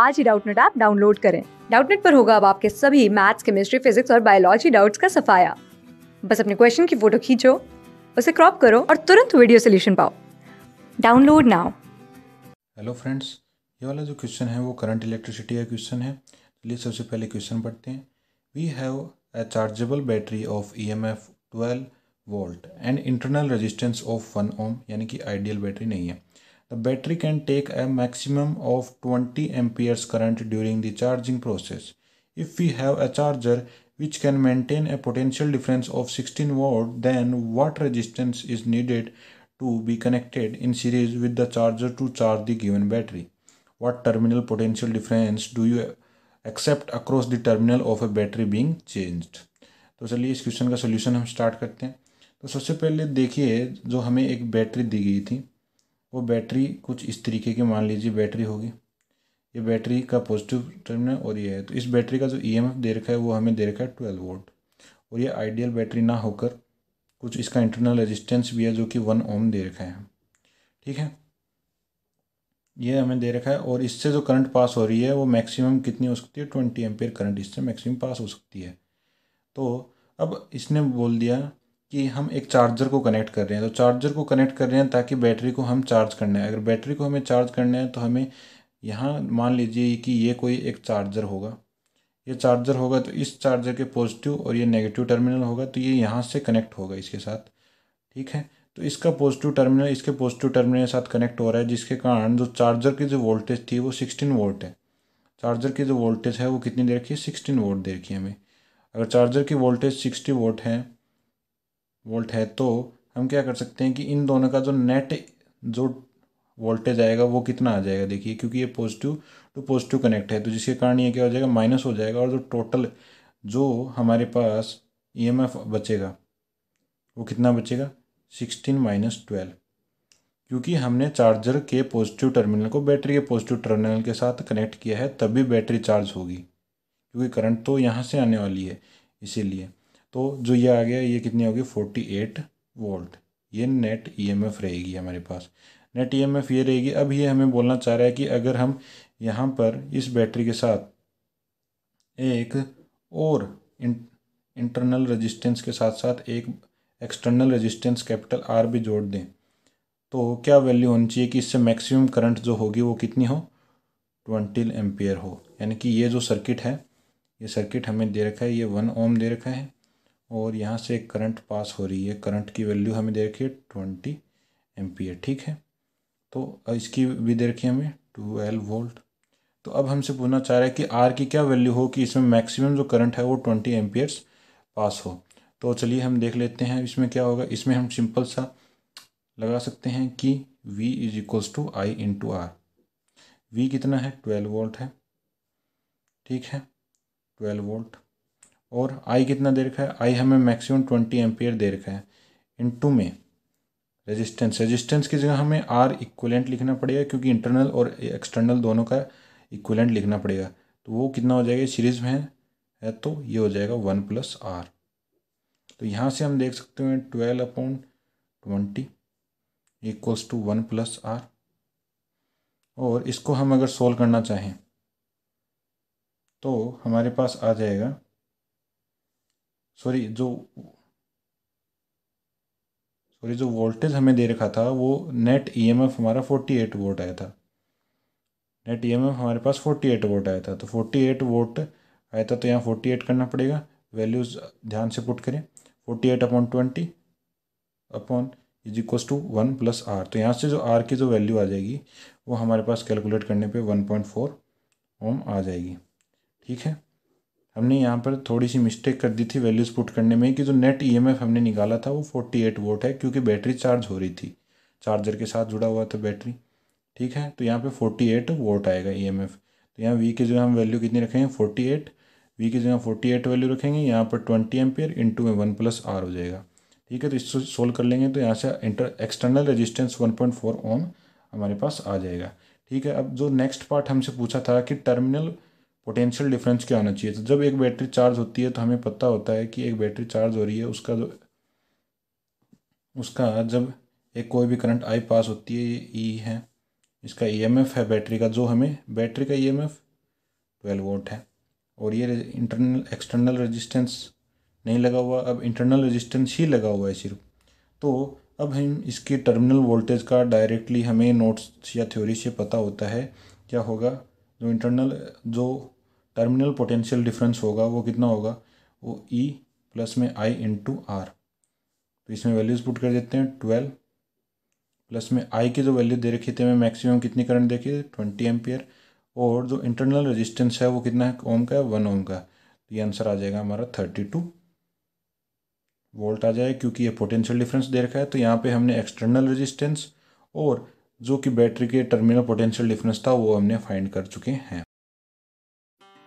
आज ही Doubtnut app download करें डाउटनेट पर होगा अब आपके सभी मैथ्स केमिस्ट्री फिजिक्स और बायोलॉजी डाउट्स का सफाया बस अपने क्वेश्चन की फोटो खींचो उसे क्रॉप करो और तुरंत वीडियो सोल्यूशन पाओ डाउनलोड नाउ हेलो फ्रेंड्स ये वाला जो क्वेश्चन है वो करंट इलेक्ट्रिसिटी का क्वेश्चन है चलिए सबसे पहले क्वेश्चन पढ़ते हैं we have a chargeable battery of E M F twelve volt and internal resistance of one ohm यानी कि आइडियल बैटरी नहीं है The battery can take a maximum of 20 amperes current during the charging process. If we have a charger which can maintain a potential difference of 16 volt, then what resistance is needed to be connected in series with the charger to charge the given battery? What terminal potential difference do you except across the terminal of a battery being changed तो चलिए इस question का solution हम start करते हैं तो सबसे पहले देखिए जो हमें एक बैटरी दी गई थी वो बैटरी कुछ इस तरीके की मान लीजिए बैटरी होगी ये बैटरी का पॉजिटिव टर्मिनल और ये है तो इस बैटरी का जो ई e दे रखा है वो हमें दे रखा है ट्वेल्व वोल्ट और ये आइडियल बैटरी ना होकर कुछ इसका इंटरनल रेजिस्टेंस भी है जो कि वन ओम दे रखा है ठीक है ये हमें दे रखा है और इससे जो करंट पास हो रही है वो मैक्सिमम कितनी हो सकती है ट्वेंटी एम्पेयर करंट इससे मैक्सिमम पास हो सकती है तो अब इसने बोल दिया कि हम एक चार्जर को कनेक्ट कर रहे हैं तो चार्जर को कनेक्ट कर रहे हैं ताकि बैटरी को हम चार्ज करना है अगर बैटरी को हमें चार्ज करना है तो हमें यहाँ मान लीजिए कि ये कोई एक चार्जर होगा ये चार्जर होगा तो इस चार्जर के पॉजिटिव और ये नेगेटिव टर्मिनल होगा तो ये यहाँ से कनेक्ट होगा इसके साथ ठीक है तो इसका पॉजिटिव टर्मिनल इसके पॉजिटिव टर्मिनल के साथ कनेक्ट हो रहा है जिसके कारण जो चार्जर की जो वोल्टेज थी वो सिक्सटीन वोल्ट है चार्जर की जो वोल्टेज है वो कितनी दे रखी है सिक्सटीन वोल्ट दे रखी है हमें अगर चार्जर की वोल्टेज सिक्सटी वोल्ट है वोल्ट है तो हम क्या कर सकते हैं कि इन दोनों का जो नेट जो वोल्टेज आएगा वो कितना आ जाएगा देखिए क्योंकि ये पॉजिटिव टू पॉजिटिव कनेक्ट है तो जिसके कारण ये क्या हो जाएगा माइनस हो जाएगा और जो टोटल जो हमारे पास ईएमएफ e बचेगा वो कितना बचेगा सिक्सटीन माइनस ट्वेल्व क्योंकि हमने चार्जर के पॉजिटिव टर्मिनल को बैटरी के पॉजिटिव टर्मिनल के साथ कनेक्ट किया है तभी बैटरी चार्ज होगी क्योंकि करंट तो यहाँ से आने वाली है इसीलिए तो जो ये आ गया ये कितनी होगी फोर्टी एट वोल्ट ये नेट ईएमएफ e रहेगी हमारे पास नेट ईएमएफ e ये रहेगी अब ये हमें बोलना चाह रहा है कि अगर हम यहाँ पर इस बैटरी के साथ एक और इंटरनल रेजिस्टेंस के साथ साथ एक एक्सटर्नल रेजिस्टेंस कैपिटल आर भी जोड़ दें तो क्या वैल्यू होनी चाहिए कि इससे मैक्सिमम करंट जो होगी वो कितनी हो ट्वेंटी एम्पियर हो यानी कि ये जो सर्किट है ये सर्किट हमें दे रखा है ये वन ओम दे रखा है और यहाँ से करंट पास हो रही है करंट की वैल्यू हमें दे रखी है ट्वेंटी एम्पियर ठीक है तो इसकी भी दे रखी हमें ट्वेल्व वोल्ट तो अब हमसे पूछना चाह रहे हैं कि आर की क्या वैल्यू हो कि इसमें मैक्सिमम जो करंट है वो ट्वेंटी एम पास हो तो चलिए हम देख लेते हैं इसमें क्या होगा इसमें हम सिंपल सा लगा सकते हैं कि V is equals to I into R V कितना है ट्वेल्व वोल्ट है ठीक है ट्वेल्व वोल्ट और आई कितना दे रखा है आई हमें मैक्सिमम ट्वेंटी एम्पियर दे रखा है इन टू में रेजिस्टेंस रेजिस्टेंस की जगह हमें आर इक्वलेंट लिखना पड़ेगा क्योंकि इंटरनल और एक्सटर्नल दोनों का इक्वलेंट लिखना पड़ेगा तो वो कितना हो जाएगा सीरीज में है, तो ये हो जाएगा वन प्लस आर तो यहाँ से हम देख सकते हैं twelve upon twenty equals to one plus R और इसको हम अगर सोल्व करना चाहें तो हमारे पास आ जाएगा सॉरी जो सॉरी जो वोल्टेज हमें दे रखा था वो नेट ईएमएफ हमारा फोर्टी एट वोट आया था नेट ईएमएफ हमारे पास फोर्टी एट वोट आया था तो फोर्टी एट वोट आया था तो यहाँ फोर्टी एट करना पड़ेगा वैल्यूज़ ध्यान से पुट करें forty eight upon twenty upon is equals to one plus R तो यहाँ से जो आर की जो वैल्यू आ जाएगी वो हमारे पास कैलकुलेट करने पर वन पॉइंट फोर ओम आ जाएगी ठीक है हमने यहाँ पर थोड़ी सी मिस्टेक कर दी थी वैल्यूज़ पुट करने में कि जो नेट ईएमएफ हमने निकाला था वो फोर्टी एट वोट है क्योंकि बैटरी चार्ज हो रही थी चार्जर के साथ जुड़ा हुआ था बैटरी ठीक है तो यहाँ पे फोर्टी एट वोट आएगा ईएमएफ तो यहाँ वी के जो हम वैल्यू कितनी रखेंगे फोर्टी एट वी की जगह फोर्टी एट वैल्यू रखेंगे यहाँ पर ट्वेंटी एम्पियर इंटू में वन प्लस आर हो जाएगा ठीक है तो इसको सोल्व कर लेंगे तो यहाँ से inter external resistance one point four ohm हमारे पास आ जाएगा ठीक है अब जो नेक्स्ट पार्ट हमसे पूछा था कि टर्मिनल पोटेंशियल डिफरेंस क्या होना चाहिए तो जब एक बैटरी चार्ज होती है तो हमें पता होता है कि एक बैटरी चार्ज हो रही है उसका जो उसका जब एक कोई भी करंट आई पास होती है ये ई e है इसका ई e है बैटरी का जो हमें बैटरी का ई एम वोल्ट है और ये इंटरनल एक्सटर्नल रेजिस्टेंस नहीं लगा हुआ अब इंटरनल रेजिस्टेंस ही लगा हुआ है सिर्फ तो अब हम इसके टर्मिनल वोल्टेज का डायरेक्टली हमें नोट्स या थ्योरी से पता होता है क्या होगा जो इंटरनल जो टर्मिनल पोटेंशियल डिफरेंस होगा वो कितना होगा वो ई e प्लस में आई इंटू आर तो इसमें वैल्यूज़ पुट कर देते हैं ट्वेल्व प्लस में आई की जो वैल्यू दे रखी थी हमें मैक्सिमम कितनी करंट देखी ट्वेंटी एम्पियर और जो इंटरनल रेजिस्टेंस है वो कितना है ओम का है वन ओम का तो ये आंसर आ जाएगा हमारा थर्टी टू वोल्ट आ जाएगा क्योंकि ये पोटेंशियल डिफरेंस दे रखा है तो यहाँ पे हमने एक्सटर्नल रेजिस्टेंस और जो कि बैटरी के टर्मिनल पोटेंशियल डिफरेंस था वो हमने फाइंड कर चुके हैं